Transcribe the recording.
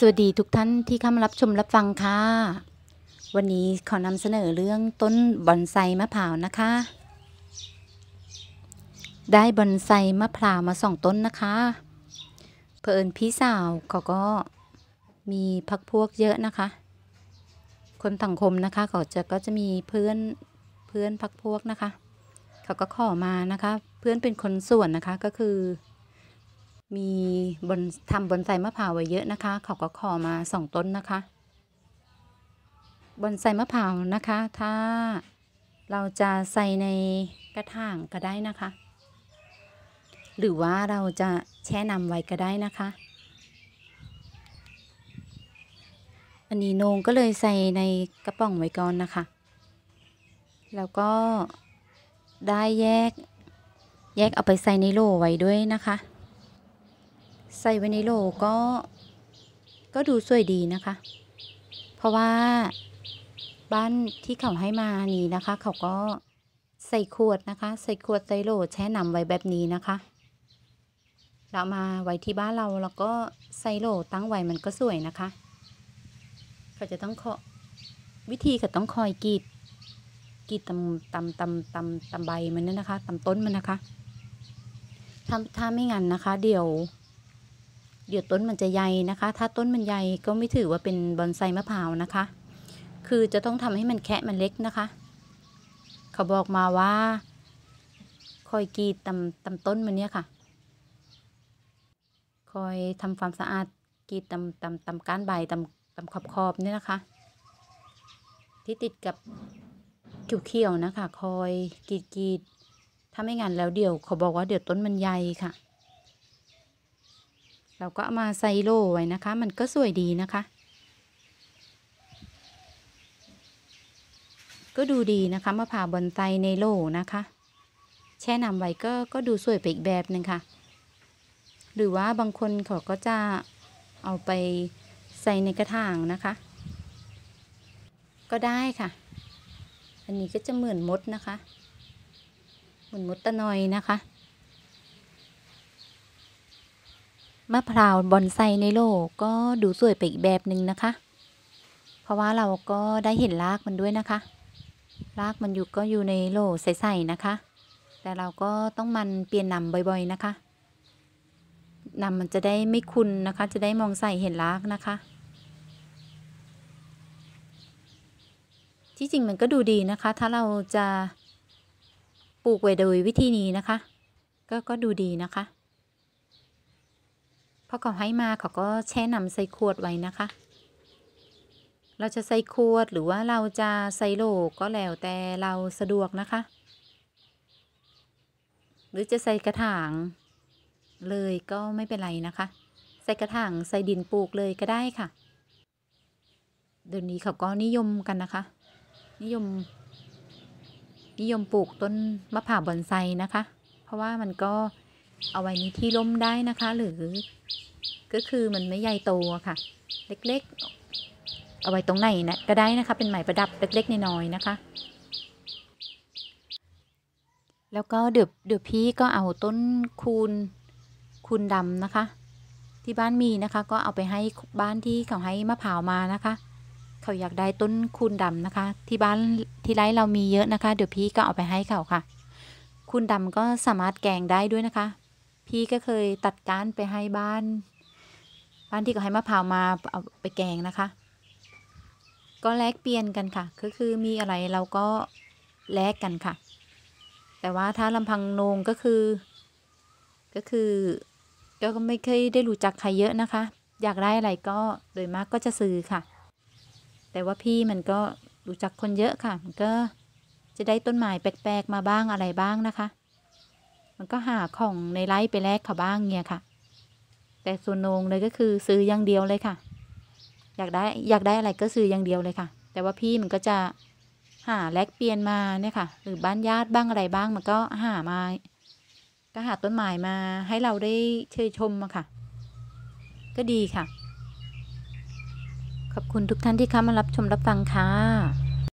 สวัสดีทุกท่านที่เข้ามารับชมรับฟังค่ะวันนี้ขอนำเสนอเรื่องต้นบอนไซมะพร้าวนะคะ ได้บอนไซมะพร้าวมาสองต้นนะคะเพอิพี่สาวเขาก็มีพักพวกเยอะนะคะ คนสังคมนะคะเขาจะก็จะมีเพื่อนเพื่อนพักพวกนะคะเขาก็ขอมานะคะ เพื่อนเป็นคนส่วนนะคะก็คือมีบนทำบนไซมะพร้าวไว้เยอะนะคะเขาก็ขอมาสองต้นนะคะ บนไซมะพร้าวนะคะ ถ้าเราจะใส่ในกระถางก็ได้นะคะ หรือว่าเราจะแช่น้ำไว้ก็ได้นะคะ อันนี้นงก็เลยใส่ในกระป๋องไว้ ก่อนนะคะ แล้วก็ได้แยก แยกเอาไปใส่ในโหลไว้ด้วยนะคะใส่ไว้ในโหลก็ก็ดูสวยดีนะคะ เพราะว่าบ้านที่เขาให้มานี้นะคะ เขาก็ใส่ขวดนะคะ ใส่ขวดใส่โหลแช่น้ำไว้แบบนี้นะคะ เรามาไว้ที่บ้านเราแล้วก็ใส่โหลตั้งไว้มันก็สวยนะคะเขาจะต้องเคาะวิธีก็ต้องคอยกีดกีดตำตำตำตำตำใบมันนั่นนะคะตำต้นมันนะคะถ้าถ้าไม่งั้นนะคะ เดี๋ยวเดี๋ยวต้นมันจะใหญ่นะคะ ถ้าต้นมันใหญ่ก็ไม่ถือว่าเป็นบอนไซมะพร้าวนะคะ คือจะต้องทำให้มันแคะมันเล็กนะคะ เขาบอกมาว่า คอยกีดตำตำต้นมันเนี่ยค่ะ คอยทำความสะอาดกีดตำตำตำก้านใบตำตำขอบขอบเนี่ยนะคะ ที่ติดกับเขียวๆนะคะคอยกีดกีดถ้าไม่งั้นแล้วเดี๋ยวเขาบอกว่าเดี๋ยวต้นมันใหญ่ค่ะเราก็มาใส่โลไว้นะคะ มันก็สวยดีนะคะ ก็ดูดีนะคะมะพร้าวบนไซในโลนะคะ แช่น้ำไว้ก็ก็ดูสวยไปอีกแบบหนึ่งค่ะ หรือว่าบางคนเขาก็จะเอาไปใส่ในกระถางนะคะ ก็ได้ค่ะ อันนี้ก็จะเหมือนมดนะคะ เหมือนมดตะนอยนะคะมะพร้าวบอนไซในโลกก็ดูสวยไปอีกแบบหนึ่งนะคะ เพราะว่าเราก็ได้เห็นรากมันด้วยนะคะ รากมันอยู่ก็อยู่ในโลใสๆนะคะ แต่เราก็ต้องมันเปลี่ยนนำบ่อยๆนะคะนำมันจะได้ไม่คุณนะคะ จะได้มองใส่เห็นรากนะคะ ที่จริงมันก็ดูดีนะคะ ถ้าเราจะปลูกไว้โดยวิธีนี้นะคะ ก็ก็ดูดีนะคะพอเขาให้มาเขาก็แช่น้ำใส่ขวดไว้นะคะ เราจะใส่ขวดหรือว่าเราจะใส่โหลก็แล้วแต่เราสะดวกนะคะ หรือจะใส่กระถางเลยก็ไม่เป็นไรนะคะ ใส่กระถางใส่ดินปลูกเลยก็ได้ค่ะ เดี๋ยวนี้เขาก็นิยมกันนะคะ นิยม นิยมปลูกต้นมะพร้าวบอนไซนะคะ เพราะว่ามันก็เอาไว้ในที่ร่มได้นะคะ หรือ ก็คือมันไม่ใหญ่โตค่ะ เล็กๆ เอาไว้ตรงไหนนะก็ได้นะคะ เป็นไหมประดับเล็ก ๆน้อยๆนะคะ แล้วก็เดือบเดือบพี่ก็เอาต้นคูณคูณดำนะคะ ที่บ้านมีนะคะ ก็เอาไปให้บ้านที่เขาให้มะพร้าวมานะคะเขาอยากได้ต้นคูณดำนะคะ ที่บ้านที่ไร้เรามีเยอะนะคะ เดี๋ยวพี่ก็เอาไปให้เขาค่ะ คูณดำก็สามารถแกงได้ด้วยนะคะพี่ก็เคยตัดก้านไปให้บ้าน บ้านที่ก็ให้มะพร้าวมาเอาไปแกงนะคะ ก็แลกเปลี่ยนกันค่ะ ก็คือมีอะไรเราก็แลกกันค่ะ แต่ว่าถ้าลำพังนงก็คือ ก็คือก็ไม่เคยได้รู้จักใครเยอะนะคะ อยากได้อะไรก็โดยมากก็จะซื้อค่ะ แต่ว่าพี่มันก็รู้จักคนเยอะค่ะ มันก็จะได้ต้นไม้แปลกๆมาบ้างอะไรบ้างนะคะมันก็หาของในไร่ไปแลกเขาบ้างเงี้ยค่ะ แต่ส่วนนงเลยก็คือซื้ออย่างเดียวเลยค่ะ อยากได้อยากได้อะไรก็ซื้ออย่างเดียวเลยค่ะ แต่ว่าพี่มันก็จะหาแลกเปลี่ยนมาเนี่ยค่ะ หรือบ้านญาติบ้างอะไรบ้างมันก็หามาก็หาต้นไม้มาให้เราได้เชยชมอะค่ะ ก็ดีค่ะ ขอบคุณทุกท่านที่เข้ามารับชมรับฟังค่ะ